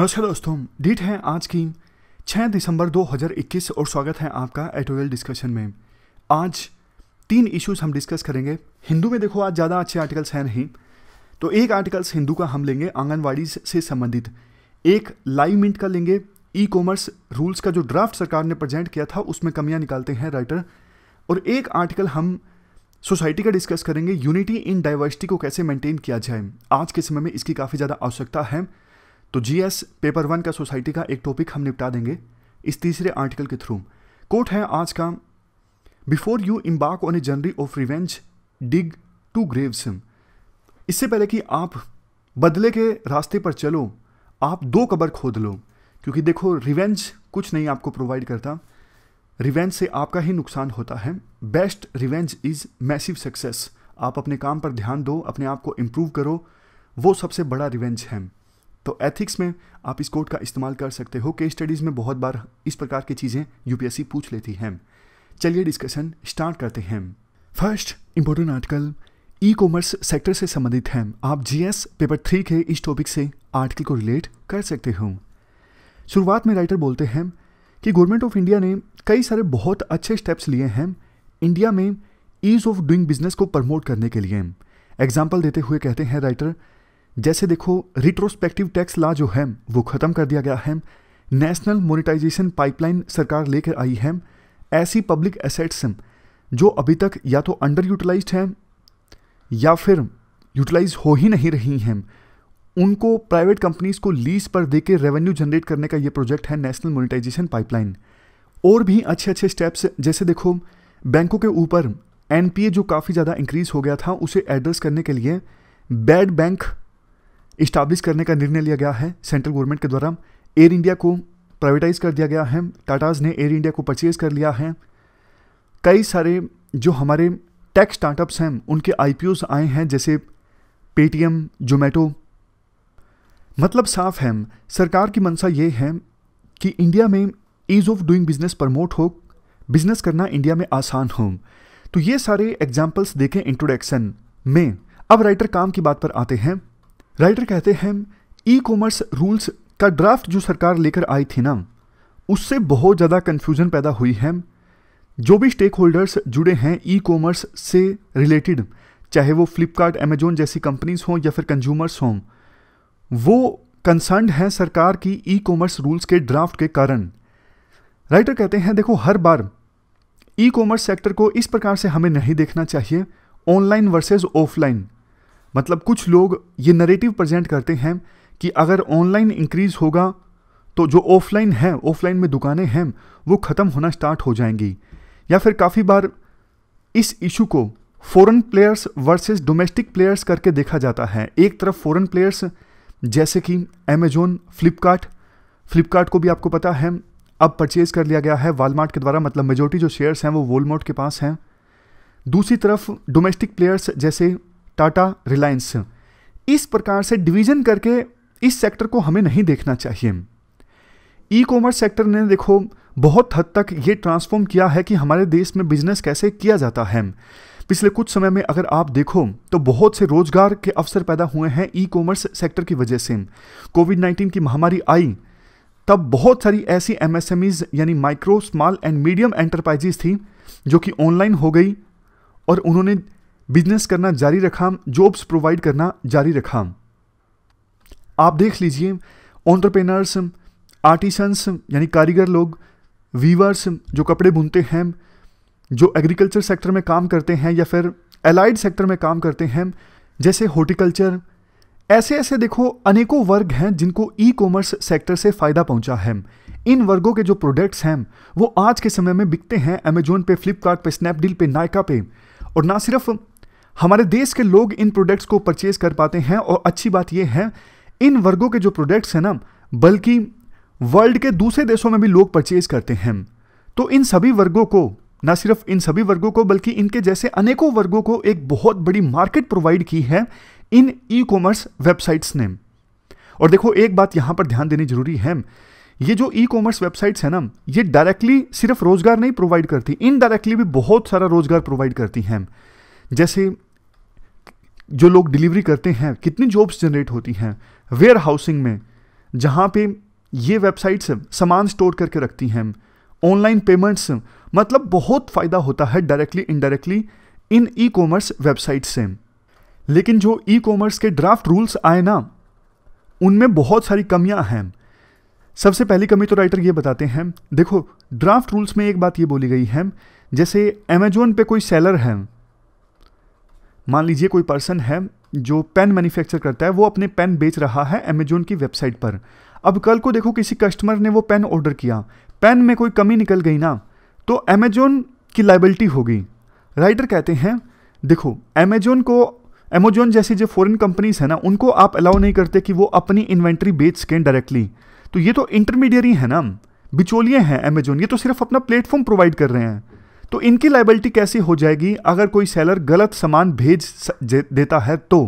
नमस्कार दोस्तों डेट है आज की 6 दिसंबर 2021 और स्वागत है आपका एटोरियल डिस्कशन में आज तीन इश्यूज हम डिस्कस करेंगे हिंदू में देखो आज ज़्यादा अच्छे आर्टिकल्स हैं नहीं तो एक आर्टिकल्स हिंदू का हम लेंगे आंगनवाड़ी से संबंधित एक लाइव मिंट का लेंगे ई कॉमर्स रूल्स का जो ड्राफ्ट सरकार ने प्रेजेंट किया था उसमें कमियां निकालते हैं राइटर और एक आर्टिकल हम सोसाइटी का डिस्कस करेंगे यूनिटी इन डाइवर्सिटी को कैसे मेंटेन किया जाए आज के समय में इसकी काफ़ी ज़्यादा आवश्यकता है तो जीएस पेपर वन का सोसाइटी का एक टॉपिक हम निपटा देंगे इस तीसरे आर्टिकल के थ्रू कोट है आज का before you embark on a journey of revenge dig two graves इससे पहले कि आप बदले के रास्ते पर चलो आप दो कबर खोद लो क्योंकि देखो रिवेंज कुछ नहीं आपको प्रोवाइड करता रिवेंज से आपका ही नुकसान होता है best revenge is massive success आप अपने काम पर ध्यान दो अपने आप को इम्प्रूव करो वो सबसे बड़ा रिवेंज है तो एथिक्स में आप इस कोड का इस्तेमाल कर सकते हो केस स्टडीज़ में बहुत बार इस प्रकार की चीज़ें यूपीएससी पूछ लेती हैं चलिए डिस्कशन स्टार्ट करते हैं first important article e commerce sector से संबंधित है आप जीएस पेपर थ्री के इस टॉपिक से आर्टिकल को रिलेट कर सकते हो शुरुआत में राइटर बोलते हैं कि गवर्नमेंट ऑफ इंडिया ने कई सारे बहुत अच्छे स्टेप्स लिए हैं इंडिया में ईज़ ऑफ डूइंग बिजनेस को प्रमोट करने के लिए एग्जाम्पल देते हुए कहते हैं राइटर जैसे देखो रिट्रोस्पेक्टिव टैक्स ला जो है वो ख़त्म कर दिया गया है नेशनल मोनिटाइजेशन पाइपलाइन सरकार लेकर आई है ऐसी पब्लिक एसेट्स जो अभी तक या तो अंडर यूटिलाइज हैं या फिर यूटिलाइज हो ही नहीं रही हैं उनको प्राइवेट कंपनीज को लीज पर देकर रेवेन्यू जनरेट करने का ये प्रोजेक्ट है नेशनल मोनिटाइजेशन पाइपलाइन और भी अच्छे अच्छे स्टेप्स जैसे देखो बैंकों के ऊपर एनपीए जो काफ़ी ज़्यादा इंक्रीज हो गया था उसे एड्रेस करने के लिए बैड बैंक इस्टाब्लिश करने का निर्णय लिया गया है सेंट्रल गवर्नमेंट के द्वारा एयर इंडिया को प्राइवेटाइज कर दिया गया है टाटाज ने एयर इंडिया को परचेज कर लिया है कई सारे जो हमारे टेक स्टार्टअप्स हैं उनके आई आए हैं जैसे पेटीएम जोमेटो मतलब साफ है सरकार की मंशा ये है कि इंडिया में ease of doing business promote हो बिजनेस करना इंडिया में आसान हो तो ये सारे एग्जाम्पल्स देखें इंट्रोडक्शन में अब राइटर काम की बात पर आते हैं राइटर कहते हैं ई कॉमर्स रूल्स का ड्राफ्ट जो सरकार लेकर आई थी ना उससे बहुत ज़्यादा कन्फ्यूज़न पैदा हुई है जो भी स्टेक होल्डर्स जुड़े हैं ई कॉमर्स से रिलेटेड चाहे वो फ्लिपकार्ट अमेजोन जैसी कंपनीज हों या फिर कंज्यूमर्स हों वो कंसर्न हैं सरकार की ई कॉमर्स रूल्स के ड्राफ्ट के कारण राइटर कहते हैं देखो हर बार ई कॉमर्स सेक्टर को इस प्रकार से हमें नहीं देखना चाहिए ऑनलाइन वर्सेज ऑफलाइन मतलब कुछ लोग ये नरेटिव प्रेजेंट करते हैं कि अगर ऑनलाइन इंक्रीज़ होगा तो जो ऑफलाइन है ऑफलाइन में दुकानें हैं वो ख़त्म होना स्टार्ट हो जाएंगी या फिर काफ़ी बार इस इशू को foreign players versus domestic players करके देखा जाता है एक तरफ फॉरेन प्लेयर्स जैसे कि अमेजोन फ्लिपकार्ट फ्लिपकार्ट को भी आपको पता है अब परचेज़ कर लिया गया है वालमार्ट के द्वारा मतलब मेजोरिटी जो शेयर्स हैं वो वॉलमार्ट के पास हैं दूसरी तरफ डोमेस्टिक प्लेयर्स जैसे टाटा रिलायंस इस प्रकार से डिवीजन करके इस सेक्टर को हमें नहीं देखना चाहिए ई कॉमर्स सेक्टर ने देखो बहुत हद तक ये ट्रांसफॉर्म किया है कि हमारे देश में बिजनेस कैसे किया जाता है पिछले कुछ समय में अगर आप देखो तो बहुत से रोजगार के अवसर पैदा हुए हैं ई कॉमर्स सेक्टर की वजह से कोविड नाइन्टीन की महामारी आई तब बहुत सारी ऐसी एम यानी micro small and medium enterprises थी जो कि ऑनलाइन हो गई और उन्होंने बिजनेस करना जारी रखा जॉब्स प्रोवाइड करना जारी रखा आप देख लीजिए ऑन्टरप्रेनर्स आर्टिसंस यानी कारीगर लोग वीवर्स जो कपड़े बुनते हैं जो एग्रीकल्चर सेक्टर में काम करते हैं या फिर एलाइड सेक्टर में काम करते हैं जैसे हॉर्टिकल्चर ऐसे ऐसे देखो अनेकों वर्ग हैं जिनको ई कॉमर्स सेक्टर से फ़ायदा पहुंचा है इन वर्गों के जो प्रोडक्ट्स हैं वो आज के समय में बिकते हैं अमेजोन पे फ्लिपकार्ट पे स्नैपडील पे नायका पे और ना सिर्फ हमारे देश के लोग इन प्रोडक्ट्स को परचेज कर पाते हैं और अच्छी बात यह है इन वर्गों के जो प्रोडक्ट्स हैं ना बल्कि वर्ल्ड के दूसरे देशों में भी लोग परचेज करते हैं तो इन सभी वर्गों को ना सिर्फ इन सभी वर्गों को बल्कि इनके जैसे अनेकों वर्गों को एक बहुत बड़ी मार्केट प्रोवाइड की है इन ई कॉमर्स वेबसाइट्स ने और देखो एक बात यहाँ पर ध्यान देनी जरूरी है ये जो ई कॉमर्स वेबसाइट्स है ना ये डायरेक्टली सिर्फ रोजगार नहीं प्रोवाइड करती इनडायरेक्टली भी बहुत सारा रोजगार प्रोवाइड करती हैं जैसे जो लोग डिलीवरी करते हैं कितनी जॉब्स जनरेट होती हैं वेयर हाउसिंग में जहाँ पे ये वेबसाइट्स सामान स्टोर करके रखती हैं ऑनलाइन पेमेंट्स मतलब बहुत फ़ायदा होता है directly indirectly in e commerce website से लेकिन जो ई कॉमर्स के ड्राफ्ट रूल्स आए ना उनमें बहुत सारी कमियां हैं सबसे पहली कमी तो राइटर ये बताते हैं देखो ड्राफ्ट रूल्स में एक बात ये बोली गई है जैसे अमेजोन पे कोई सेलर है मान लीजिए कोई पर्सन है जो पेन मैन्युफैक्चर करता है वो अपने पेन बेच रहा है अमेजोन की वेबसाइट पर अब कल को देखो किसी कस्टमर ने वो पेन ऑर्डर किया पेन में कोई कमी निकल गई ना तो अमेजोन की लाइबिलिटी होगी राइटर कहते हैं देखो अमेजोन को अमेजोन जैसी जो फॉरेन कंपनीज है ना उनको आप अलाउ नहीं करते कि वो अपनी इन्वेंट्री बेच सकें डायरेक्टली तो ये तो इंटरमीडियरी है ना बिचौलिए हैं अमेजोन ये तो सिर्फ अपना प्लेटफॉर्म प्रोवाइड कर रहे हैं तो इनकी लाइबिलिटी कैसी हो जाएगी अगर कोई सेलर गलत सामान भेज देता है तो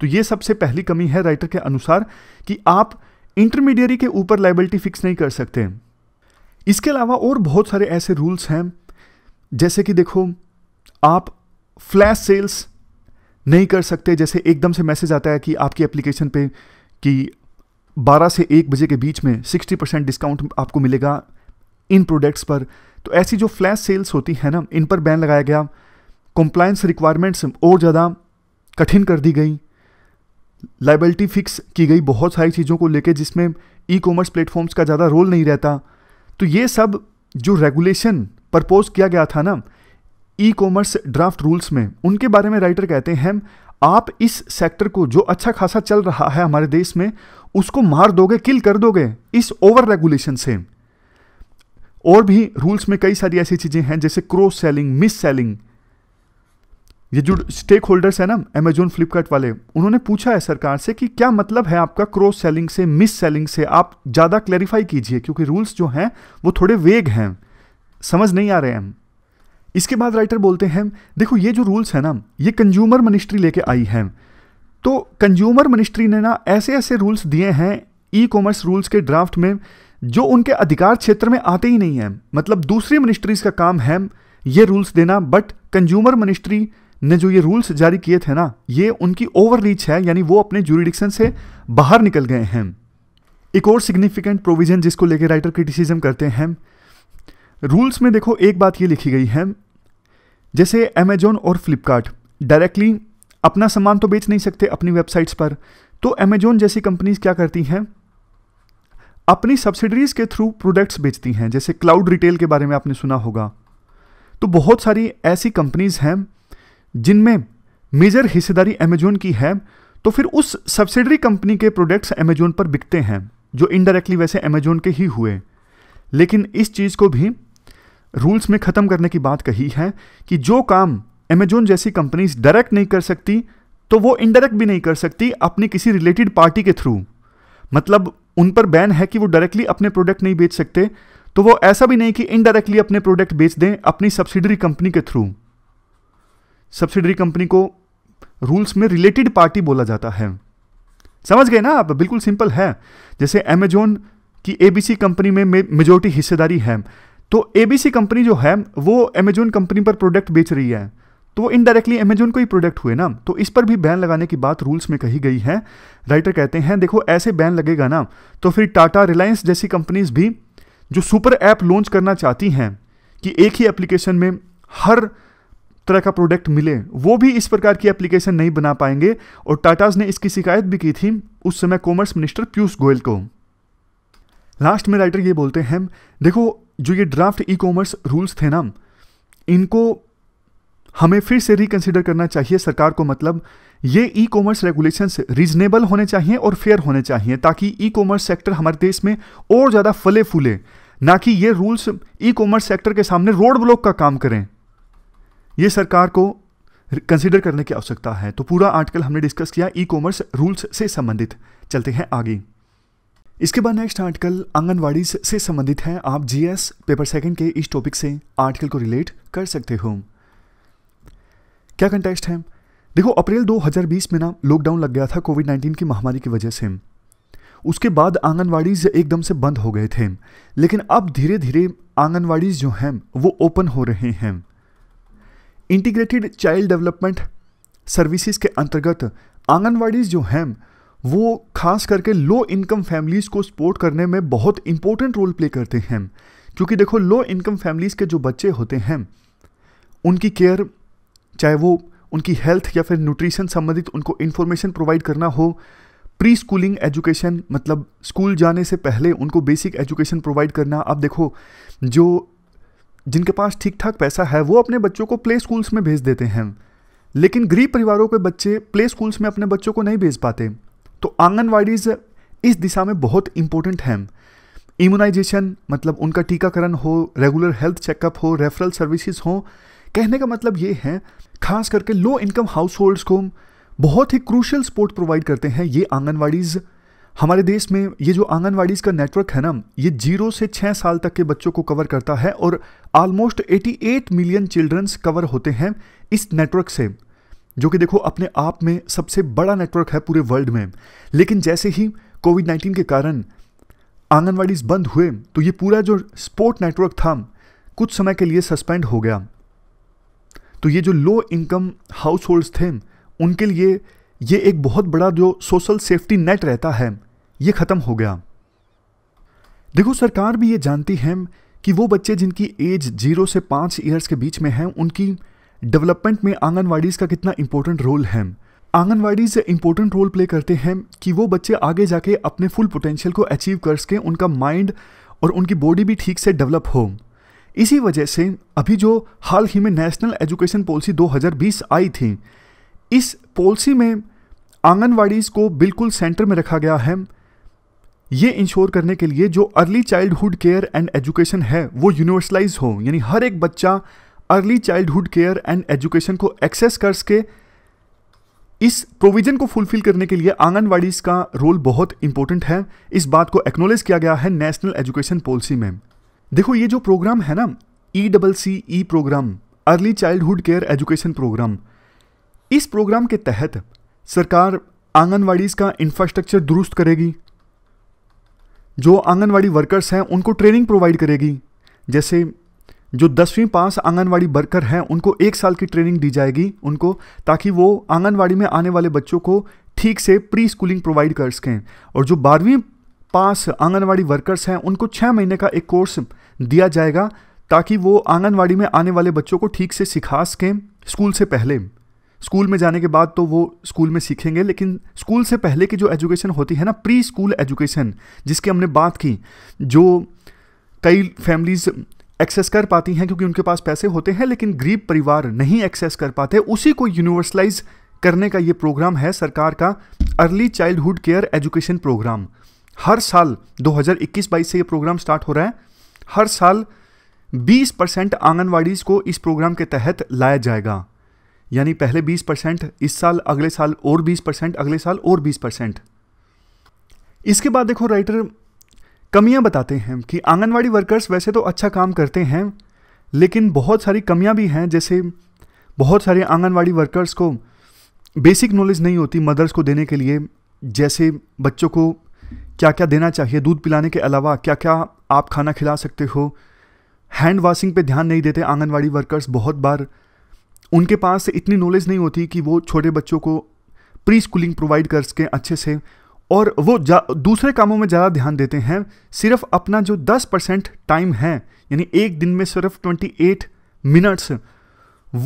तो ये सबसे पहली कमी है राइटर के अनुसार कि आप इंटरमीडियरी के ऊपर लाइबिलिटी फिक्स नहीं कर सकते इसके अलावा और बहुत सारे ऐसे रूल्स हैं जैसे कि देखो आप फ्लैश सेल्स नहीं कर सकते जैसे एकदम से मैसेज आता है कि आपकी एप्लीकेशन पे कि 12 से 1 बजे के बीच में 60 परसेंट डिस्काउंट आपको मिलेगा इन प्रोडक्ट्स पर तो ऐसी जो फ्लैश सेल्स होती है ना इन पर बैन लगाया गया कंप्लायंस रिक्वायरमेंट्स और ज़्यादा कठिन कर दी गई लाइबिलिटी फिक्स की गई बहुत सारी चीज़ों को लेके जिसमें ई कॉमर्स प्लेटफॉर्म्स का ज़्यादा रोल नहीं रहता तो ये सब जो रेगुलेशन प्रपोज किया गया था ना ई कॉमर्स ड्राफ्ट रूल्स में उनके बारे में राइटर कहते हैं आप इस सेक्टर को जो अच्छा खासा चल रहा है हमारे देश में उसको मार दोगे किल कर दोगे इस ओवर रेगुलेशन से और भी रूल्स में कई सारी ऐसी चीज़ें हैं जैसे क्रॉस सेलिंग मिस सेलिंग ये जो स्टेक होल्डर्स हैं ना अमेजोन फ्लिपकार्ट वाले उन्होंने पूछा है सरकार से कि क्या मतलब है आपका क्रॉस सेलिंग से मिस सेलिंग से आप ज़्यादा क्लैरिफाई कीजिए क्योंकि रूल्स जो हैं वो थोड़े वेग हैं समझ नहीं आ रहे हैं इसके बाद राइटर बोलते हैं देखो ये जो रूल्स हैं ना ये कंज्यूमर मिनिस्ट्री लेके आई है तो कंज्यूमर मिनिस्ट्री ने ना ऐसे ऐसे रूल्स दिए हैं ई कॉमर्स रूल्स के ड्राफ्ट में जो उनके अधिकार क्षेत्र में आते ही नहीं है मतलब दूसरी मिनिस्ट्रीज का काम है ये रूल्स देना बट कंज्यूमर मिनिस्ट्री ने जो ये रूल्स जारी किए थे ना ये उनकी ओवर रीच है यानी वो अपने जूरिडिक्शन से बाहर निकल गए हैं एक और सिग्निफिकेंट प्रोविजन जिसको लेकर राइटर क्रिटिसिज्म करते हैं रूल्स में देखो एक बात ये लिखी गई है जैसे अमेजोन और फ्लिपकार्ट डायरेक्टली अपना सामान तो बेच नहीं सकते अपनी वेबसाइट्स पर तो अमेजोन जैसी कंपनीज क्या करती हैं अपनी सब्सिडरीज के थ्रू प्रोडक्ट्स बेचती हैं जैसे क्लाउड रिटेल के बारे में आपने सुना होगा तो बहुत सारी ऐसी कंपनीज हैं जिनमें मेजर हिस्सेदारी अमेजोन की है तो फिर उस सब्सिडरी कंपनी के प्रोडक्ट्स अमेजोन पर बिकते हैं जो इनडायरेक्टली वैसे अमेजोन के ही हुए लेकिन इस चीज़ को भी रूल्स में ख़त्म करने की बात कही है कि जो काम अमेजोन जैसी कंपनीज डायरेक्ट नहीं कर सकती तो वो इनडायरेक्ट भी नहीं कर सकती अपनी किसी रिलेटेड पार्टी के थ्रू मतलब उन पर बैन है कि वो डायरेक्टली अपने प्रोडक्ट नहीं बेच सकते तो वो ऐसा भी नहीं कि इनडायरेक्टली अपने प्रोडक्ट बेच दें अपनी सब्सिडरी कंपनी के थ्रू सब्सिडरी कंपनी को रूल्स में रिलेटेड पार्टी बोला जाता है समझ गए ना आप बिल्कुल सिंपल है जैसे अमेजोन की एबीसी कंपनी में मेजोरिटी हिस्सेदारी है तो एबीसी कंपनी जो है वो अमेजोन कंपनी पर प्रोडक्ट बेच रही है तो वो इनडायरेक्टली अमेजोन को ही प्रोडक्ट हुए ना तो इस पर भी बैन लगाने की बात रूल्स में कही गई है राइटर कहते हैं देखो ऐसे बैन लगेगा ना तो फिर टाटा रिलायंस जैसी कंपनीज भी जो सुपर ऐप लॉन्च करना चाहती हैं कि एक ही एप्लीकेशन में हर तरह का प्रोडक्ट मिले वो भी इस प्रकार की एप्लीकेशन नहीं बना पाएंगे और टाटाज ने इसकी शिकायत भी की थी उस समय कॉमर्स मिनिस्टर पीयूष गोयल को लास्ट में राइटर ये बोलते हैं देखो जो ये ड्राफ्ट ई कॉमर्स रूल्स थे ना इनको हमें फिर से रिकन्सिडर करना चाहिए सरकार को मतलब ये ई कॉमर्स रेगुलेशन रीजनेबल होने चाहिए और फेयर होने चाहिए ताकि ई कॉमर्स सेक्टर हमारे देश में और ज़्यादा फले फूले ना कि ये रूल्स ई कॉमर्स सेक्टर के सामने रोड ब्लॉक का काम करें यह सरकार को कंसिडर करने की आवश्यकता है तो पूरा आर्टिकल हमने डिस्कस किया ई कॉमर्स रूल्स से संबंधित चलते हैं आगे इसके बाद नेक्स्ट आर्टिकल आंगनवाड़ी से संबंधित है आप जीएस पेपर सेकंड के इस टॉपिक से आर्टिकल को रिलेट कर सकते हो क्या कंटेक्स्ट है देखो अप्रैल 2020 में ना लॉकडाउन लग गया था कोविड 19 की महामारी की वजह से उसके बाद आंगनवाड़ीज एकदम से बंद हो गए थे लेकिन अब धीरे धीरे आंगनवाड़ीज जो हैं वो ओपन हो रहे हैं इंटीग्रेटेड चाइल्ड डेवलपमेंट सर्विसेज के अंतर्गत आंगनवाड़ीज जो हैं वो खास करके लो इनकम फैमिलीज़ को सपोर्ट करने में बहुत इंपॉर्टेंट रोल प्ले करते हैं क्योंकि देखो लो इनकम फैमिलीज़ के जो बच्चे होते हैं उनकी केयर चाहे वो उनकी हेल्थ या फिर न्यूट्रिशन संबंधित उनको इन्फॉर्मेशन प्रोवाइड करना हो प्री स्कूलिंग एजुकेशन मतलब स्कूल जाने से पहले उनको बेसिक एजुकेशन प्रोवाइड करना आप देखो जो जिनके पास ठीक ठाक पैसा है वो अपने बच्चों को प्ले स्कूल्स में भेज देते हैं लेकिन गरीब परिवारों के बच्चे प्ले स्कूल्स में अपने बच्चों को नहीं भेज पाते तो आंगनवाड़ीज इस दिशा में बहुत इंपॉर्टेंट हैं इम्यूनाइजेशन मतलब उनका टीकाकरण हो रेगुलर हेल्थ चेकअप हो रेफरल सर्विसेज हों कहने का मतलब ये है खास करके लो इनकम हाउस होल्ड्स को बहुत ही क्रूशल सपोर्ट प्रोवाइड करते हैं ये आंगनवाड़ीज़ हमारे देश में ये जो आंगनवाड़ीज़ का नेटवर्क है ना ये जीरो से छः साल तक के बच्चों को कवर करता है और आलमोस्ट 88 मिलियन चिल्ड्रंस कवर होते हैं इस नेटवर्क से जो कि देखो अपने आप में सबसे बड़ा नेटवर्क है पूरे वर्ल्ड में लेकिन जैसे ही कोविड नाइन्टीन के कारण आंगनवाड़ीज़ बंद हुए तो ये पूरा जो स्पोर्ट नेटवर्क था कुछ समय के लिए सस्पेंड हो गया तो ये जो लो इनकम हाउस होल्ड्स थे उनके लिए ये एक बहुत बड़ा जो सोशल सेफ्टी नेट रहता है ये ख़त्म हो गया देखो सरकार भी ये जानती है कि वो बच्चे जिनकी एज जीरो से पाँच ईयर्स के बीच में हैं उनकी डेवलपमेंट में आंगनवाड़ीज़ का कितना इम्पोर्टेंट रोल है आंगनवाड़ीज इम्पोर्टेंट रोल प्ले करते हैं कि वो बच्चे आगे जाके अपने फुल पोटेंशियल को अचीव कर सकें उनका माइंड और उनकी बॉडी भी ठीक से डेवलप हो इसी वजह से अभी जो हाल ही में नेशनल एजुकेशन पॉलिसी 2020 आई थी इस पॉलिसी में आंगनवाड़ीज़ को बिल्कुल सेंटर में रखा गया है ये इंश्योर करने के लिए जो early childhood care and education है वो यूनिवर्सलाइज हो यानी हर एक बच्चा early childhood care and education को एक्सेस कर सके इस प्रोविजन को फुलफिल करने के लिए आंगनवाड़ीज का रोल बहुत इंपॉर्टेंट है इस बात को एक्नोलेज किया गया है नेशनल एजुकेशन पॉलिसी में देखो ये जो प्रोग्राम है ना ई डबल C E programme early childhood care education programme इस प्रोग्राम के तहत सरकार आंगनवाड़ीज़ का इंफ्रास्ट्रक्चर दुरुस्त करेगी जो आंगनवाड़ी वर्कर्स हैं उनको ट्रेनिंग प्रोवाइड करेगी जैसे जो दसवीं पास आंगनवाड़ी वर्कर हैं उनको एक साल की ट्रेनिंग दी जाएगी उनको ताकि वो आंगनवाड़ी में आने वाले बच्चों को ठीक से प्री स्कूलिंग प्रोवाइड कर सकें और जो बारहवीं पास आंगनवाड़ी वर्कर्स हैं उनको छः महीने का एक कोर्स दिया जाएगा ताकि वो आंगनवाड़ी में आने वाले बच्चों को ठीक से सिखा सकें स्कूल से पहले स्कूल में जाने के बाद तो वो स्कूल में सीखेंगे लेकिन स्कूल से पहले की जो एजुकेशन होती है ना प्री स्कूल एजुकेशन जिसकी हमने बात की जो कई फैमिलीज़ एक्सेस कर पाती हैं क्योंकि उनके पास पैसे होते हैं लेकिन गरीब परिवार नहीं एक्सेस कर पाते उसी को यूनिवर्सलाइज करने का ये प्रोग्राम है सरकार का early childhood care education programme हर साल 2021-22 से ये प्रोग्राम स्टार्ट हो रहा है हर साल 20 परसेंट आंगनबाड़ीज़ को इस प्रोग्राम के तहत लाया जाएगा यानी पहले 20 परसेंट इस साल अगले साल और 20 परसेंट अगले साल और 20 परसेंट इसके बाद देखो राइटर कमियां बताते हैं कि आंगनवाड़ी वर्कर्स वैसे तो अच्छा काम करते हैं लेकिन बहुत सारी कमियां भी हैं जैसे बहुत सारे आंगनवाड़ी वर्कर्स को बेसिक नॉलेज नहीं होती मदर्स को देने के लिए जैसे बच्चों को क्या क्या देना चाहिए दूध पिलाने के अलावा क्या क्या आप खाना खिला सकते हो हैंड वॉशिंग पे ध्यान नहीं देते आंगनवाड़ी वर्कर्स बहुत बार उनके पास इतनी नॉलेज नहीं होती कि वो छोटे बच्चों को प्री स्कूलिंग प्रोवाइड कर सकें अच्छे से और वो दूसरे कामों में ज़्यादा ध्यान देते हैं सिर्फ अपना जो 10 परसेंट टाइम है यानी एक दिन में सिर्फ 28 मिनट्स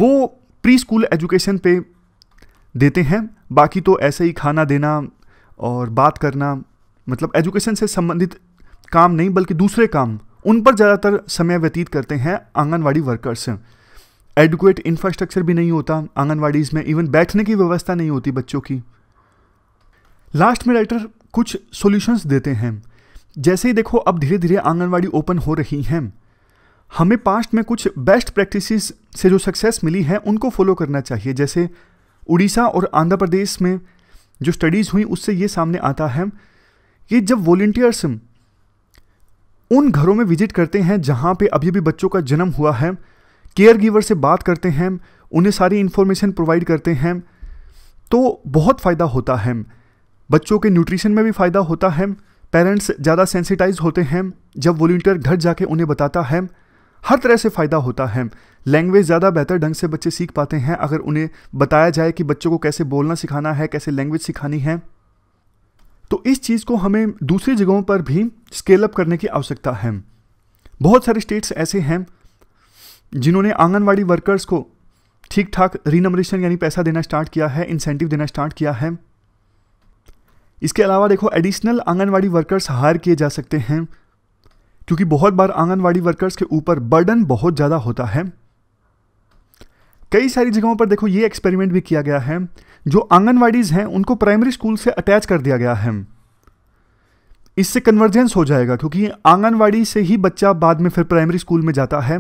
वो प्री स्कूल एजुकेशन पे देते हैं बाकी तो ऐसे ही खाना देना और बात करना मतलब एजुकेशन से संबंधित काम नहीं बल्कि दूसरे काम उन पर ज़्यादातर समय व्यतीत करते हैं आंगनवाड़ी वर्कर्स एडुकेट इंफ्रास्ट्रक्चर भी नहीं होता आंगनवाड़ीज़ में इवन बैठने की व्यवस्था नहीं होती बच्चों की लास्ट में राइटर कुछ सॉल्यूशंस देते हैं जैसे ही देखो अब धीरे धीरे आंगनवाड़ी ओपन हो रही हैं हमें पास्ट में कुछ बेस्ट प्रैक्टिसेस से जो सक्सेस मिली है उनको फॉलो करना चाहिए जैसे उड़ीसा और आंध्र प्रदेश में जो स्टडीज़ हुई उससे ये सामने आता है ये जब वॉल्टियर्स उन घरों में विजिट करते हैं जहाँ पे अभी भी बच्चों का जन्म हुआ है केयर गिवर से बात करते हैं उन्हें सारी इन्फॉर्मेशन प्रोवाइड करते हैं तो बहुत फ़ायदा होता है बच्चों के न्यूट्रिशन में भी फ़ायदा होता है पेरेंट्स ज़्यादा सेंसिटाइज होते हैं जब वॉल्टियर घर जाके उन्हें बताता है हर तरह से फ़ायदा होता है लैंग्वेज ज़्यादा बेहतर ढंग से बच्चे सीख पाते हैं अगर उन्हें बताया जाए कि बच्चों को कैसे बोलना सिखाना है कैसे लैंग्वेज सिखानी है तो इस चीज़ को हमें दूसरी जगहों पर भी स्केल अप करने की आवश्यकता है बहुत सारे स्टेट्स ऐसे हैं जिन्होंने आंगनवाड़ी वर्कर्स को ठीक ठाक रिनमरेशन यानी पैसा देना स्टार्ट किया है इंसेंटिव देना स्टार्ट किया है इसके अलावा देखो एडिशनल आंगनवाड़ी वर्कर्स हायर किए जा सकते हैं क्योंकि बहुत बार आंगनवाड़ी वर्कर्स के ऊपर बर्डन बहुत ज़्यादा होता है कई सारी जगहों पर देखो ये एक्सपेरिमेंट भी किया गया है जो आंगनवाड़ीज़ हैं उनको प्राइमरी स्कूल से अटैच कर दिया गया है इससे कन्वर्जेंस हो जाएगा क्योंकि आंगनवाड़ी से ही बच्चा बाद में फिर प्राइमरी स्कूल में जाता है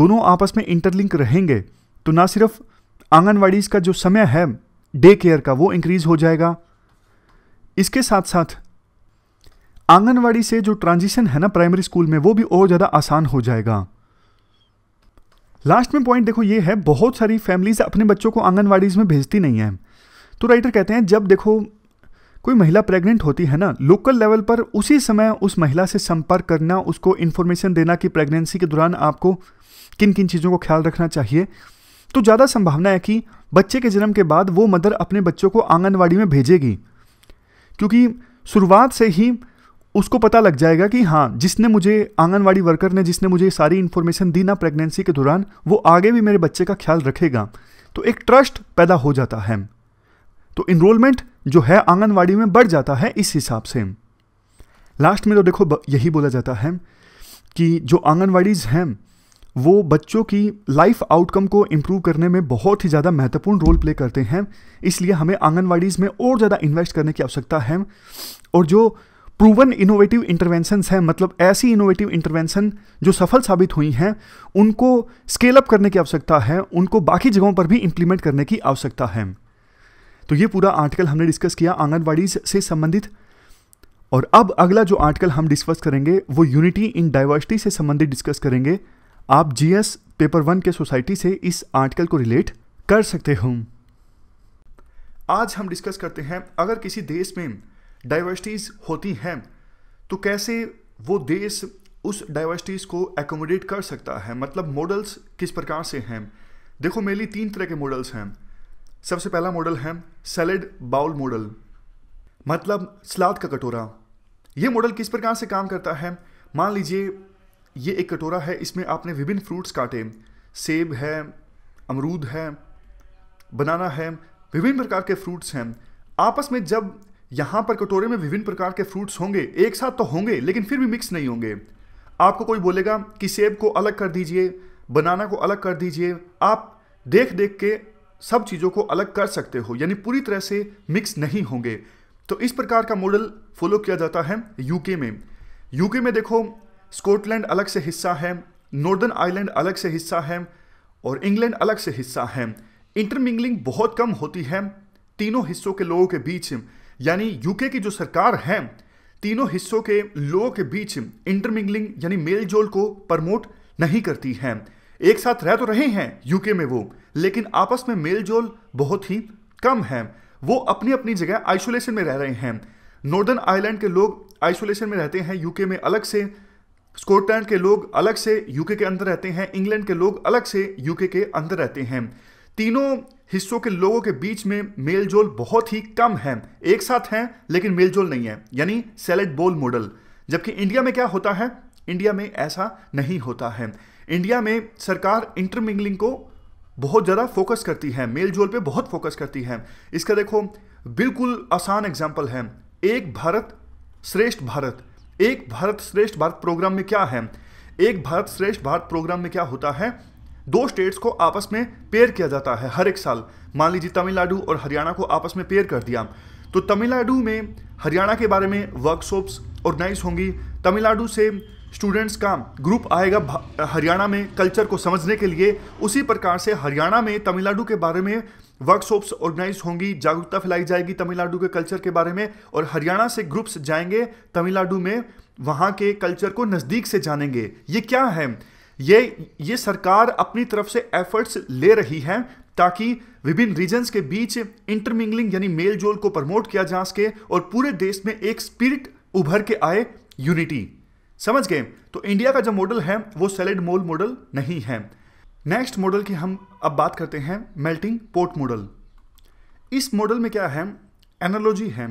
दोनों आपस में इंटरलिंक रहेंगे तो ना सिर्फ आंगनवाड़ीज़ का जो समय है डे केयर का वो इंक्रीज़ हो जाएगा इसके साथ साथ आंगनवाड़ी से जो ट्रांजिशन है ना प्राइमरी स्कूल में वो भी और ज़्यादा आसान हो जाएगा लास्ट में पॉइंट देखो ये है बहुत सारी फैमिलीज अपने बच्चों को आंगनवाड़ीज़ में भेजती नहीं है तो राइटर कहते हैं जब देखो कोई महिला प्रेग्नेंट होती है ना लोकल लेवल पर उसी समय उस महिला से संपर्क करना उसको इन्फॉर्मेशन देना कि प्रेगनेंसी के दौरान आपको किन किन चीज़ों को ख्याल रखना चाहिए तो ज़्यादा संभावना है कि बच्चे के जन्म के बाद वो मदर अपने बच्चों को आंगनवाड़ी में भेजेगी क्योंकि शुरुआत से ही उसको पता लग जाएगा कि हाँ जिसने मुझे आंगनवाड़ी वर्कर ने जिसने मुझे सारी इन्फॉर्मेशन दी ना प्रेगनेंसी के दौरान वो आगे भी मेरे बच्चे का ख्याल रखेगा तो एक ट्रस्ट पैदा हो जाता है तो इनरोलमेंट जो है आंगनवाड़ी में बढ़ जाता है इस हिसाब से लास्ट में तो देखो यही बोला जाता है कि जो आंगनवाड़ीज़ हैं वो बच्चों की लाइफ आउटकम को इम्प्रूव करने में बहुत ही ज़्यादा महत्वपूर्ण रोल प्ले करते हैं इसलिए हमें आंगनवाड़ीज़ में और ज़्यादा इन्वेस्ट करने की आवश्यकता है और जो प्रूवन इनोवेटिव इंटरवेंशन हैं मतलब ऐसी इनोवेटिव इंटरवेंशन जो सफल साबित हुई हैं उनको स्केल अप करने की आवश्यकता है उनको बाकी जगहों पर भी इंप्लीमेंट करने की आवश्यकता है तो ये पूरा आर्टिकल हमने डिस्कस किया आंगनबाड़ी से संबंधित और अब अगला जो आर्टिकल हम डिस्कस करेंगे वो यूनिटी इन डाइवर्सिटी से संबंधित डिस्कस करेंगे आप जीएस पेपर वन के सोसाइटी से इस आर्टिकल को रिलेट कर सकते हो आज हम डिस्कस करते हैं अगर किसी देश में डाइवर्सिटीज़ होती हैं तो कैसे वो देश उस डाइवर्सिटीज़ को एकोमोडेट कर सकता है मतलब मॉडल्स किस प्रकार से हैं देखो मेनली तीन तरह के मॉडल्स हैं सबसे पहला मॉडल है सेलेड बाउल मॉडल मतलब सलाद का कटोरा ये मॉडल किस प्रकार से काम करता है मान लीजिए ये एक कटोरा है इसमें आपने विभिन्न फ्रूट्स काटे सेब है अमरूद है बनाना है विभिन्न प्रकार के फ्रूट्स हैं आपस में जब यहां पर कटोरे में विभिन्न प्रकार के फ्रूट्स होंगे एक साथ तो होंगे लेकिन फिर भी मिक्स नहीं होंगे आपको कोई बोलेगा कि सेब को अलग कर दीजिए बनाना को अलग कर दीजिए आप देख देख के सब चीज़ों को अलग कर सकते हो यानी पूरी तरह से मिक्स नहीं होंगे तो इस प्रकार का मॉडल फॉलो किया जाता है यूके में यूके में देखो स्कॉटलैंड अलग से हिस्सा है नॉर्दर्न आइलैंड अलग से हिस्सा है और इंग्लैंड अलग से हिस्सा है इंटरमिंगलिंग बहुत कम होती है तीनों हिस्सों के लोगों के बीच यानी यूके की जो सरकार है तीनों हिस्सों के लोगों के बीच इंटरमिंगलिंग यानी मेल जोल को प्रमोट नहीं करती है एक साथ रह तो रहे हैं यूके में वो लेकिन आपस में मेल जोल बहुत ही कम है वो अपनी अपनी जगह आइसोलेशन में रह रहे हैं नॉर्दर्न आयरलैंड के लोग आइसोलेशन में रहते हैं यूके में अलग से स्कॉटलैंड के लोग अलग से यूके के अंदर रहते हैं इंग्लैंड के लोग अलग से यूके के अंदर रहते हैं तीनों हिस्सों के लोगों के बीच में मेलजोल बहुत ही कम है एक साथ हैं लेकिन मेलजोल नहीं है यानी सेलेट बोल मॉडल जबकि इंडिया में क्या होता है इंडिया में ऐसा नहीं होता है इंडिया में सरकार इंटरमिंगलिंग को बहुत ज़्यादा फोकस करती है मेल जोल पर बहुत फोकस करती है इसका देखो बिल्कुल आसान एग्जाम्पल है एक भारत श्रेष्ठ भारत एक भारत श्रेष्ठ भारत प्रोग्राम में क्या है एक भारत श्रेष्ठ भारत प्रोग्राम में क्या होता है दो स्टेट्स को आपस में पेयर किया जाता है हर एक साल मान लीजिए तमिलनाडु और हरियाणा को आपस में पेयर कर दिया तो तमिलनाडु में हरियाणा के बारे में वर्कशॉप्स ऑर्गेनाइज होंगी तमिलनाडु से स्टूडेंट्स का ग्रुप आएगा हरियाणा में कल्चर को समझने के लिए उसी प्रकार से हरियाणा में तमिलनाडु के बारे में वर्कशॉप्स ऑर्गेनाइज होंगी जागरूकता फैलाई जाएगी तमिलनाडु के कल्चर के बारे में और हरियाणा से ग्रुप्स जाएंगे तमिलनाडु में वहाँ के कल्चर को नज़दीक से जानेंगे ये क्या है ये ये सरकार अपनी तरफ से एफर्ट्स ले रही है ताकि विभिन्न रीजन्स के बीच इंटरमिंगलिंग यानी मेल जोल को प्रमोट किया जा सके और पूरे देश में एक स्पिरिट उभर के आए यूनिटी समझ गए तो इंडिया का जो मॉडल है वो सेलेड मोल मॉडल नहीं है नेक्स्ट मॉडल की हम अब बात करते हैं मेल्टिंग पोर्ट मॉडल इस मॉडल में क्या है एनालॉजी है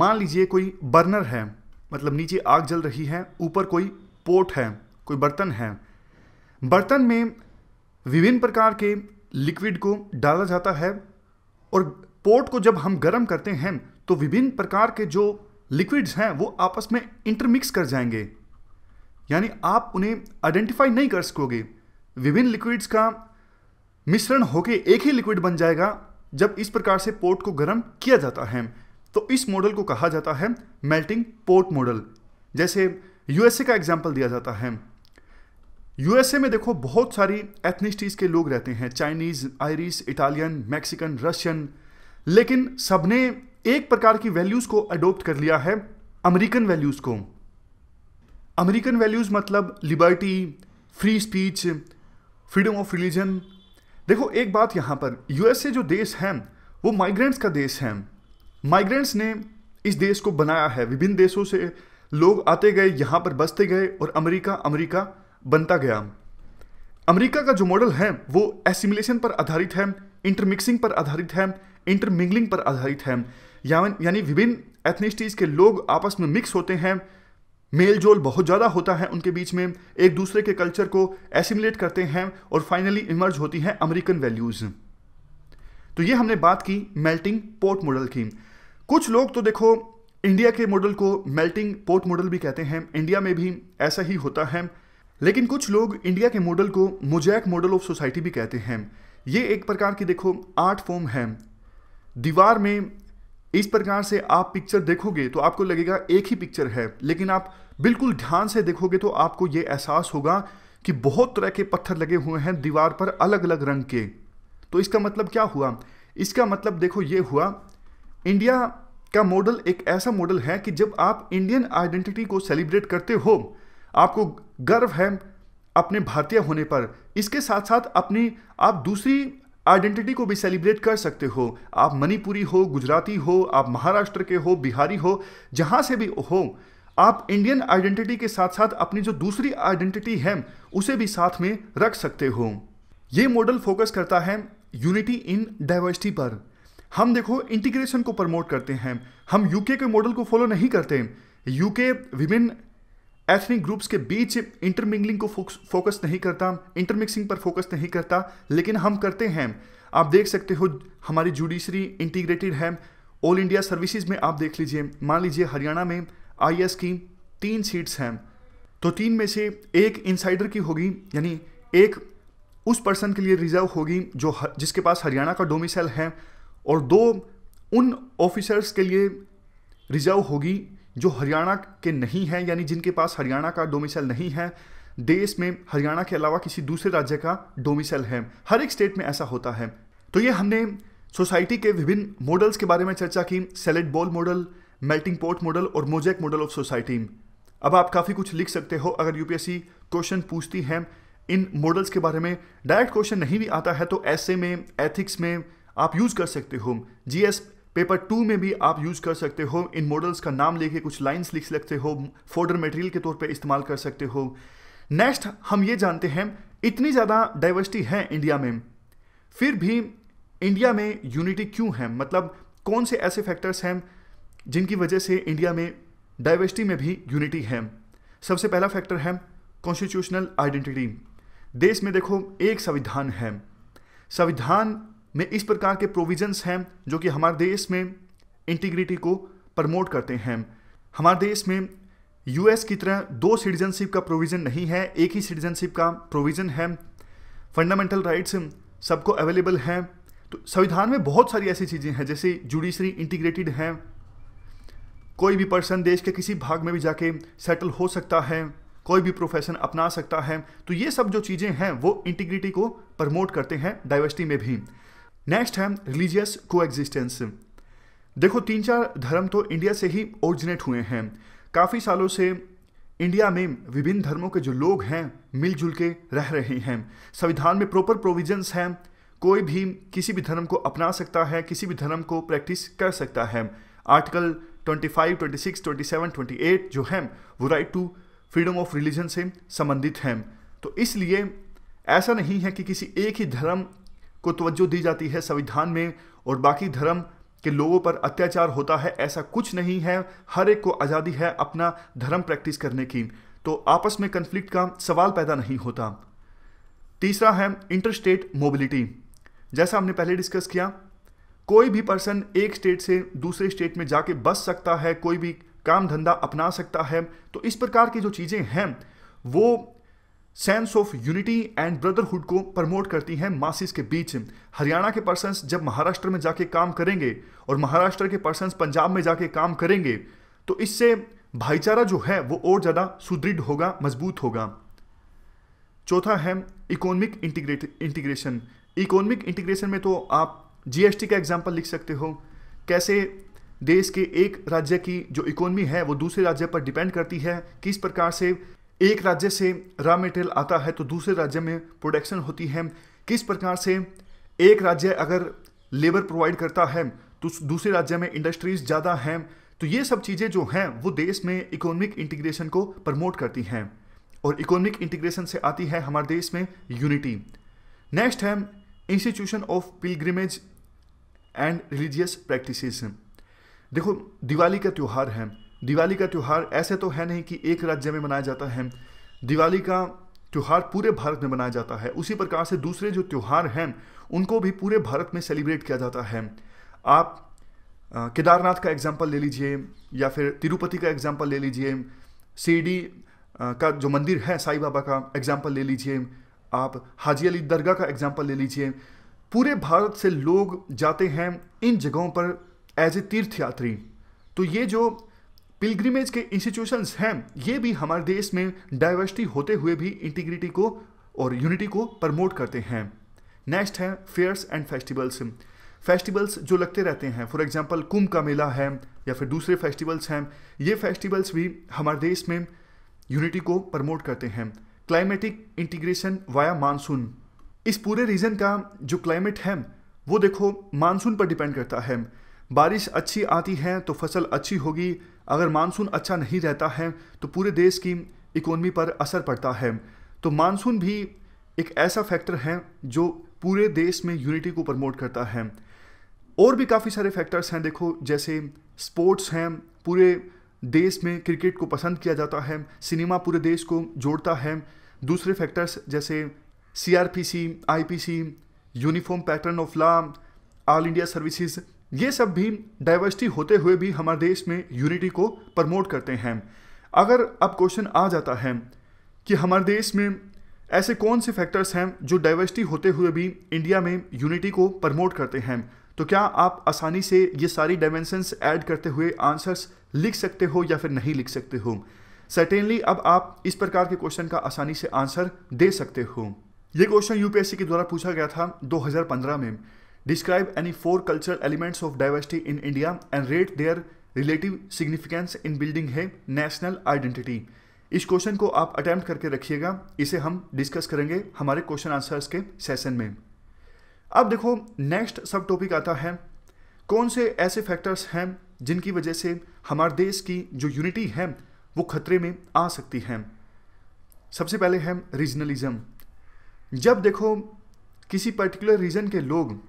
मान लीजिए कोई बर्नर है मतलब नीचे आग जल रही है ऊपर कोई पोर्ट है कोई बर्तन है बर्तन में विभिन्न प्रकार के लिक्विड को डाला जाता है और पोर्ट को जब हम गर्म करते हैं तो विभिन्न प्रकार के जो लिक्विड्स हैं वो आपस में इंटरमिक्स कर जाएंगे यानी आप उन्हें आइडेंटिफाई नहीं कर सकोगे विभिन्न लिक्विड्स का मिश्रण होके एक ही लिक्विड बन जाएगा जब इस प्रकार से पोर्ट को गर्म किया जाता है तो इस मॉडल को कहा जाता है मेल्टिंग पोर्ट मॉडल जैसे यूएसए का एग्जाम्पल दिया जाता है यूएसए में देखो बहुत सारी एथनिस्टीज़ के लोग रहते हैं Chinese Irish Italian Mexican Russian लेकिन सबने एक प्रकार की वैल्यूज़ को अडोप्ट कर लिया है अमेरिकन वैल्यूज़ को अमेरिकन वैल्यूज़ मतलब liberty free speech freedom of religion देखो एक बात यहाँ पर यूएसए जो देश है वो माइग्रेंट्स का देश है माइग्रेंट्स ने इस देश को बनाया है विभिन्न देशों से लोग आते गए यहाँ पर बसते गए और अमेरिका अमेरिका बनता गया अमेरिका का जो मॉडल है वो एसिमिलेशन पर आधारित है इंटरमिक्सिंग पर आधारित है इंटरमिंगलिंग पर आधारित है यानी विभिन्न एथनिस्टीज के लोग आपस में मिक्स होते हैं मेल जोल बहुत ज़्यादा होता है उनके बीच में एक दूसरे के कल्चर को एसिमुलेट करते हैं और फाइनली इमर्ज होती हैं अमेरिकन वैल्यूज़ तो ये हमने बात की मेल्टिंग पोर्ट मॉडल की कुछ लोग तो देखो इंडिया के मॉडल को मेल्टिंग पोर्ट मॉडल भी कहते हैं इंडिया में भी ऐसा ही होता है लेकिन कुछ लोग इंडिया के मॉडल को मोजैक मॉडल ऑफ सोसाइटी भी कहते हैं ये एक प्रकार की देखो आर्ट फॉर्म है दीवार में इस प्रकार से आप पिक्चर देखोगे तो आपको लगेगा एक ही पिक्चर है लेकिन आप बिल्कुल ध्यान से देखोगे तो आपको ये एहसास होगा कि बहुत तरह के पत्थर लगे हुए हैं दीवार पर अलग अलग रंग के तो इसका मतलब क्या हुआ इसका मतलब देखो ये हुआ इंडिया का मॉडल एक ऐसा मॉडल है कि जब आप इंडियन आइडेंटिटी को सेलिब्रेट करते हो आपको गर्व है अपने भारतीय होने पर इसके साथ साथ अपनी आप दूसरी आइडेंटिटी को भी सेलिब्रेट कर सकते हो आप मणिपुरी हो गुजराती हो आप महाराष्ट्र के हो बिहारी हो जहाँ से भी हो आप इंडियन आइडेंटिटी के साथ साथ अपनी जो दूसरी आइडेंटिटी है उसे भी साथ में रख सकते हो ये मॉडल फोकस करता है यूनिटी इन डाइवर्सिटी पर हम देखो इंटीग्रेशन को प्रमोट करते हैं हम यूके के मॉडल को फॉलो नहीं करते यूके विभिन्न एथनिक ग्रुप्स के बीच इंटरमिंगलिंग को फोकस नहीं करता इंटरमिक्सिंग पर फोकस नहीं करता लेकिन हम करते हैं आप देख सकते हो हमारी जुडिशरी इंटीग्रेटेड है ऑल इंडिया सर्विसेज में आप देख लीजिए मान लीजिए हरियाणा में आई की तीन सीट्स हैं तो तीन में से एक इनसाइडर की होगी यानी एक उस पर्सन के लिए रिजर्व होगी जो जिसके पास हरियाणा का डोमिसाइल है और दो उन ऑफिसर्स के लिए रिजर्व होगी जो हरियाणा के नहीं हैं यानी जिनके पास हरियाणा का डोमिसाइल नहीं है देश में हरियाणा के अलावा किसी दूसरे राज्य का डोमिसाइल है हर एक स्टेट में ऐसा होता है तो ये हमने सोसाइटी के विभिन्न मॉडल्स के बारे में चर्चा की salad bowl model melting port model और मोजेक मॉडल ऑफ सोसाइटी अब आप काफ़ी कुछ लिख सकते हो अगर यूपीएससी क्वेश्चन पूछती है इन मॉडल्स के बारे में डायरेक्ट क्वेश्चन नहीं भी आता है तो ऐसे में एथिक्स में आप यूज़ कर सकते हो जीएस पेपर टू में भी आप यूज कर सकते हो इन मॉडल्स का नाम लेके कुछ लाइंस लिख सकते हो फोर्डर मटेरियल के तौर पे इस्तेमाल कर सकते हो नेक्स्ट हम ये जानते हैं इतनी ज़्यादा डाइवर्सिटी है इंडिया में फिर भी इंडिया में यूनिटी क्यों है मतलब कौन से ऐसे फैक्टर्स हैं जिनकी वजह से इंडिया में डाइवर्सिटी में भी यूनिटी है सबसे पहला फैक्टर है कॉन्स्टिट्यूशनल आइडेंटिटी देश में देखो एक संविधान है संविधान में इस प्रकार के प्रोविजंस हैं जो कि हमारे देश में इंटीग्रिटी को प्रमोट करते हैं हमारे देश में यूएस की तरह दो सिटीजनशिप का प्रोविज़न नहीं है एक ही सिटीजनशिप का प्रोविज़न है फंडामेंटल राइट्स सबको अवेलेबल हैं तो संविधान में बहुत सारी ऐसी चीज़ें हैं जैसे जुडिशरी इंटीग्रेटेड है कोई भी पर्सन देश के किसी भाग में भी जाके सेटल हो सकता है कोई भी प्रोफेशन अपना सकता है तो ये सब जो चीज़ें हैं वो इंटीग्रिटी को प्रमोट करते हैं डाइवर्सिटी में भी नेक्स्ट है रिलीजियस को देखो तीन चार धर्म तो इंडिया से ही ओरिजिनेट हुए हैं काफ़ी सालों से इंडिया में विभिन्न धर्मों के जो लोग हैं मिलजुल के रह रहे हैं संविधान में प्रॉपर प्रोविजंस हैं कोई भी किसी भी धर्म को अपना सकता है किसी भी धर्म को प्रैक्टिस कर सकता है आर्टिकल 25, 26, 27, 28 जो हैं वो right to freedom of religion से संबंधित हैं तो इसलिए ऐसा नहीं है कि किसी एक ही धर्म को तवज्जो दी जाती है संविधान में और बाकी धर्म के लोगों पर अत्याचार होता है ऐसा कुछ नहीं है हर एक को आज़ादी है अपना धर्म प्रैक्टिस करने की तो आपस में कन्फ्लिक्ट का सवाल पैदा नहीं होता तीसरा है इंटर स्टेट मोबिलिटी जैसा हमने पहले डिस्कस किया कोई भी पर्सन एक स्टेट से दूसरे स्टेट में जाके बस सकता है कोई भी काम धंधा अपना सकता है तो इस प्रकार की जो चीज़ें हैं वो sense of unity and brotherhood को प्रमोट करती हैं मासिस के बीच हरियाणा के पर्सन जब महाराष्ट्र में जाके काम करेंगे और महाराष्ट्र के पर्सन पंजाब में जाके काम करेंगे तो इससे भाईचारा जो है वो और ज़्यादा सुदृढ़ होगा मजबूत होगा चौथा है economic integrate integration economic integration में तो आप जीएसटी का एग्जाम्पल लिख सकते हो कैसे देश के एक राज्य की जो इकोनॉमी है वो दूसरे राज्य पर डिपेंड करती है किस प्रकार से एक राज्य से रॉ मेटेरियल आता है तो दूसरे राज्य में प्रोडक्शन होती है किस प्रकार से एक राज्य अगर लेबर प्रोवाइड करता है तो दूसरे राज्य में इंडस्ट्रीज ज़्यादा हैं तो ये सब चीज़ें जो हैं वो देश में इकोनॉमिक इंटीग्रेशन को प्रमोट करती हैं और इकोनॉमिक इंटीग्रेशन से आती है हमारे देश में यूनिटी नेक्स्ट है institution of pilgrimage and religious practices देखो दिवाली का त्यौहार है दिवाली का त्यौहार ऐसे तो है नहीं कि एक राज्य में मनाया जाता है दिवाली का त्यौहार पूरे भारत में मनाया जाता है उसी प्रकार से दूसरे जो त्यौहार हैं उनको भी पूरे भारत में सेलिब्रेट किया जाता है आप केदारनाथ का एग्जाम्पल ले लीजिए या फिर तिरुपति का एग्जाम्पल ले लीजिए सीडी का जो मंदिर है साई बाबा का एग्जाम्पल ले लीजिए आप हाजी अली दरगाह का एग्जाम्पल ले लीजिए पूरे भारत से लोग जाते हैं इन जगहों पर एज ए तीर्थयात्री तो ये जो पिलग्रिमेज के इंस्टीट्यूशन हैं ये भी हमारे देश में डाइवर्सिटी होते हुए भी इंटीग्रिटी को और यूनिटी को प्रमोट करते हैं नेक्स्ट है फेयर्स एंड फेस्टिवल्स फेस्टिवल्स जो लगते रहते हैं फॉर एग्जांपल कुंभ का मेला है या फिर दूसरे फेस्टिवल्स हैं ये फेस्टिवल्स भी हमारे देश में यूनिटी को प्रमोट करते हैं क्लाइमेटिक इंटीग्रेशन वाया मानसून इस पूरे रीजन का जो क्लाइमेट है वो देखो मानसून पर डिपेंड करता है बारिश अच्छी आती है तो फसल अच्छी होगी अगर मानसून अच्छा नहीं रहता है तो पूरे देश की इकोनमी पर असर पड़ता है तो मानसून भी एक ऐसा फैक्टर है जो पूरे देश में यूनिटी को प्रमोट करता है और भी काफ़ी सारे फैक्टर्स हैं देखो जैसे स्पोर्ट्स हैं पूरे देश में क्रिकेट को पसंद किया जाता है सिनेमा पूरे देश को जोड़ता है दूसरे फैक्टर्स जैसे C R P C I P C uniform pattern of law all India services ये सब भी डाइवर्सिटी होते हुए भी हमारे देश में यूनिटी को प्रमोट करते हैं अगर अब क्वेश्चन आ जाता है कि हमारे देश में ऐसे कौन से फैक्टर्स हैं जो डाइवर्सिटी होते हुए भी इंडिया में यूनिटी को प्रमोट करते हैं तो क्या आप आसानी से ये सारी डायमेंशंस ऐड करते हुए आंसर्स लिख सकते हो या फिर नहीं लिख सकते हो सर्टेनली अब आप इस प्रकार के क्वेश्चन का आसानी से आंसर दे सकते हो ये क्वेश्चन यूपीएससी के द्वारा पूछा गया था 2015 में Describe any four cultural elements of diversity in India and rate their relative significance in building है नेशनल आइडेंटिटी इस क्वेश्चन को आप अटैम्प्ट करके रखिएगा इसे हम डिस्कस करेंगे हमारे क्वेश्चन आंसर्स के सेशन में अब देखो नेक्स्ट सब टॉपिक आता है कौन से ऐसे फैक्टर्स हैं जिनकी वजह से हमारे देश की जो यूनिटी है वो खतरे में आ सकती है सबसे पहले है रीजनलिज्म जब देखो किसी पर्टिकुलर रीजन के लोग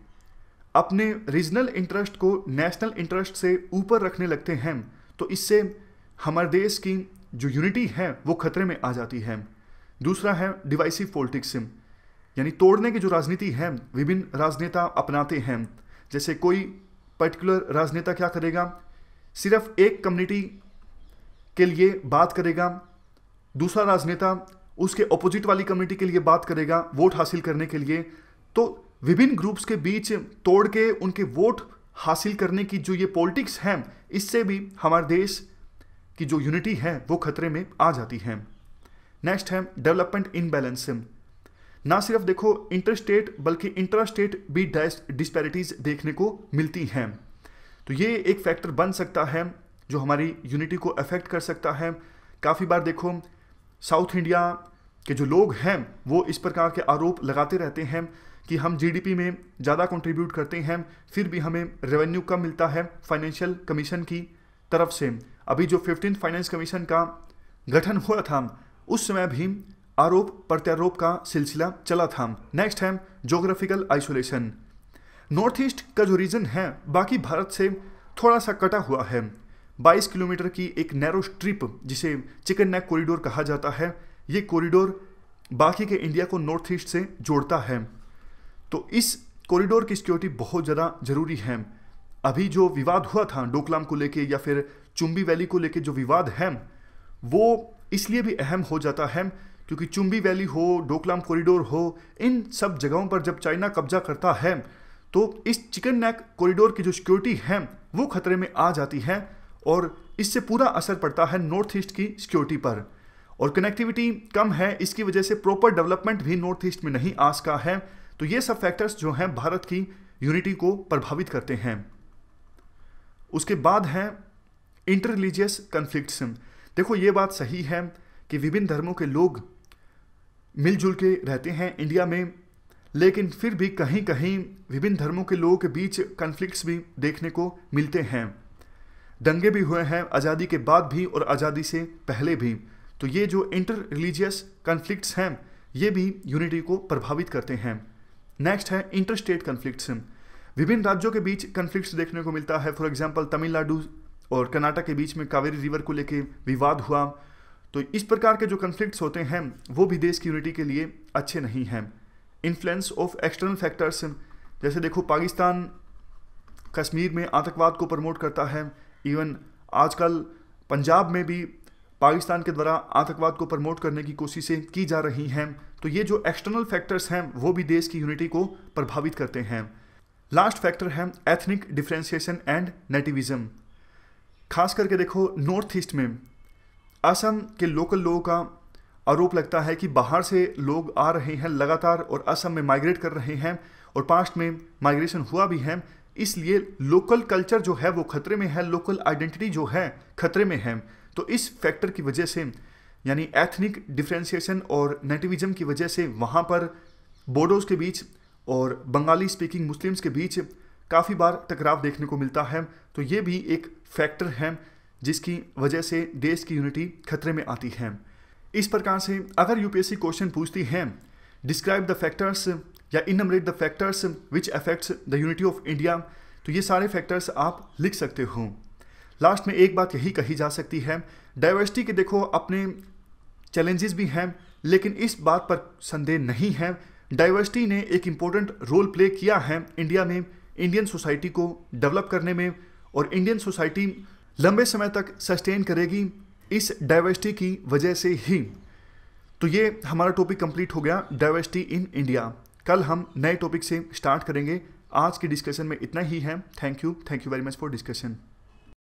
अपने रीजनल इंटरेस्ट को नेशनल इंटरेस्ट से ऊपर रखने लगते हैं तो इससे हमारे देश की जो यूनिटी है वो खतरे में आ जाती है दूसरा है डिवाइसिव पॉलिटिक्स यानी तोड़ने की जो राजनीति है विभिन्न राजनेता अपनाते हैं जैसे कोई पर्टिकुलर राजनेता क्या करेगा सिर्फ एक कम्युनिटी के लिए बात करेगा दूसरा राजनेता उसके ऑपोजिट वाली कम्युनिटी के लिए बात करेगा वोट हासिल करने के लिए तो विभिन्न ग्रुप्स के बीच तोड़ के उनके वोट हासिल करने की जो ये पॉलिटिक्स हैं इससे भी हमारे देश की जो यूनिटी है वो खतरे में आ जाती है नेक्स्ट है डेवलपमेंट इनबैलेंस ना सिर्फ देखो इंटर स्टेट बल्कि इंट्रा स्टेट भी डिस्पैरिटीज देखने को मिलती हैं तो ये एक फैक्टर बन सकता है जो हमारी यूनिटी को अफेक्ट कर सकता है काफ़ी बार देखो साउथ इंडिया के जो लोग हैं वो इस प्रकार के आरोप लगाते रहते हैं कि हम जीडीपी में ज़्यादा कंट्रीब्यूट करते हैं फिर भी हमें रेवेन्यू कम मिलता है फाइनेंशियल कमीशन की तरफ से अभी जो फिफ्टीन फाइनेंस कमीशन का गठन हुआ था उस समय भी आरोप प्रत्यारोप का सिलसिला चला था नेक्स्ट है जोग्राफिकल आइसोलेशन नॉर्थ ईस्ट का जो रीजन है बाकी भारत से थोड़ा सा कटा हुआ है 22 किलोमीटर की एक नैरो स्ट्रिप जिसे चिकन नेक कॉरिडोर कहा जाता है ये कॉरिडोर बाकी के इंडिया को नॉर्थ ईस्ट से जोड़ता है तो इस कॉरिडोर की सिक्योरिटी बहुत ज़्यादा ज़रूरी है अभी जो विवाद हुआ था डोकलाम को लेके या फिर चुम्बी वैली को लेके जो विवाद है वो इसलिए भी अहम हो जाता है क्योंकि चुम्बी वैली हो डोकलाम कॉरिडोर हो इन सब जगहों पर जब चाइना कब्जा करता है तो इस चिकन नेक कॉरिडोर की जो सिक्योरिटी है वो खतरे में आ जाती है और इससे पूरा असर पड़ता है नॉर्थ ईस्ट की सिक्योरिटी पर और कनेक्टिविटी कम है इसकी वजह से प्रॉपर डेवलपमेंट भी नॉर्थ ईस्ट में नहीं आ सका है तो ये सब फैक्टर्स जो हैं भारत की यूनिटी को प्रभावित करते हैं उसके बाद हैं इंटर रिलीजियस कन्फ्लिक्ट देखो ये बात सही है कि विभिन्न धर्मों के लोग मिलजुल के रहते हैं इंडिया में लेकिन फिर भी कहीं कहीं विभिन्न धर्मों के लोगों के बीच कन्फ्लिक्ट भी देखने को मिलते हैं दंगे भी हुए हैं आज़ादी के बाद भी और आज़ादी से पहले भी तो ये जो इंटर रिलीजियस कन्फ्लिक्ट हैं ये भी यूनिटी को प्रभावित करते हैं नेक्स्ट है इंटर स्टेट कन्फ्लिक्ट विभिन्न राज्यों के बीच कन्फ्लिक्ट देखने को मिलता है फॉर एग्जाम्पल तमिलनाडु और कर्नाटक के बीच में कावेरी रिवर को लेकर विवाद हुआ तो इस प्रकार के जो कन्फ्लिक्ट होते हैं वो भी देश की यूनिटी के लिए अच्छे नहीं हैं इन्फ्लुएंस ऑफ एक्सटर्नल फैक्टर्स जैसे देखो पाकिस्तान कश्मीर में आतंकवाद को प्रमोट करता है इवन आजकल पंजाब में भी पाकिस्तान के द्वारा आतंकवाद को प्रमोट करने की कोशिशें की जा रही हैं तो ये जो एक्सटर्नल फैक्टर्स हैं वो भी देश की यूनिटी को प्रभावित करते हैं लास्ट फैक्टर है एथनिक डिफ्रेंसिएशन एंड नेटिविज़म खास करके देखो नॉर्थ ईस्ट में असम के लोकल लोगों का आरोप लगता है कि बाहर से लोग आ रहे हैं लगातार और असम में माइग्रेट कर रहे हैं और पास्ट में माइग्रेशन हुआ भी है इसलिए लोकल कल्चर जो है वो खतरे में है लोकल आइडेंटिटी जो है खतरे में है तो इस फैक्टर की वजह से यानी एथनिक डिफ्रेंसिएशन और नेटिविज़म की वजह से वहाँ पर बोडोज़ के बीच और बंगाली स्पीकिंग मुस्लिम्स के बीच काफ़ी बार टकराव देखने को मिलता है तो ये भी एक फैक्टर है जिसकी वजह से देश की यूनिटी खतरे में आती है इस प्रकार से अगर यूपीएससी क्वेश्चन पूछती है डिस्क्राइब द फैक्टर्स या enumerate the factors which affects the unity of India तो ये सारे फैक्टर्स आप लिख सकते हो लास्ट में एक बात यही कही जा सकती है डाइवर्सिटी के देखो अपने चैलेंजेस भी हैं लेकिन इस बात पर संदेह नहीं है डाइवर्सिटी ने एक इम्पोर्टेंट रोल प्ले किया है इंडिया में इंडियन सोसाइटी को डेवलप करने में और इंडियन सोसाइटी लंबे समय तक सस्टेन करेगी इस डाइवर्सिटी की वजह से ही तो ये हमारा टॉपिक कंप्लीट हो गया डाइवर्सिटी इन इंडिया कल हम नए टॉपिक से स्टार्ट करेंगे आज के डिस्कशन में इतना ही है thank you thank you very much for discussion